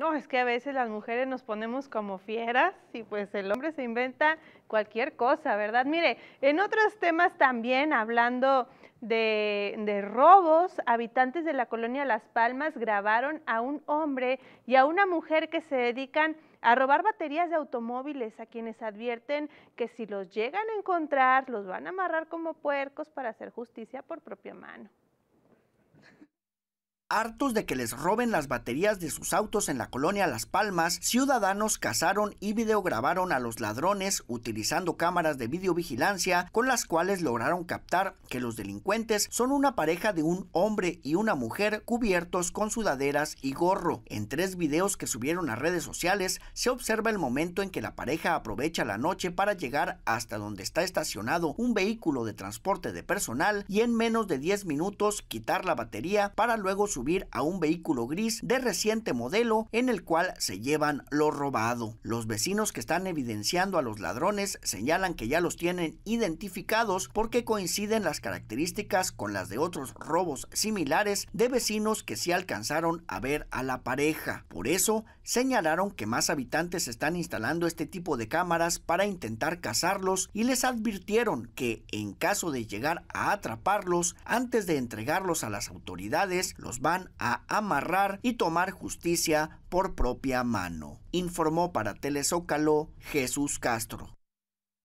No, es que a veces las mujeres nos ponemos como fieras y pues el hombre se inventa cualquier cosa, ¿verdad? Mire, en otros temas también, hablando de, de, robos, habitantes de la colonia Las Palmas grabaron a un hombre y a una mujer que se dedican a robar baterías de automóviles, a quienes advierten que si los llegan a encontrar, los van a amarrar como puercos para hacer justicia por propia mano. Hartos de que les roben las baterías de sus autos en la colonia Las Palmas, ciudadanos cazaron y videograbaron a los ladrones utilizando cámaras de videovigilancia con las cuales lograron captar que los delincuentes son una pareja de un hombre y una mujer cubiertos con sudaderas y gorro. En tres videos que subieron a redes sociales se observa el momento en que la pareja aprovecha la noche para llegar hasta donde está estacionado un vehículo de transporte de personal y en menos de 10 minutos quitar la batería para luego subir a un vehículo gris de reciente modelo en el cual se llevan lo robado. Los vecinos que están evidenciando a los ladrones señalan que ya los tienen identificados porque coinciden las características con las de otros robos similares de vecinos que sí alcanzaron a ver a la pareja. Por eso señalaron que más habitantes están instalando este tipo de cámaras para intentar cazarlos y les advirtieron que en caso de llegar a atraparlos antes de entregarlos a las autoridades los van van a amarrar y tomar justicia por propia mano, informó para Telezócalo Jesús Castro.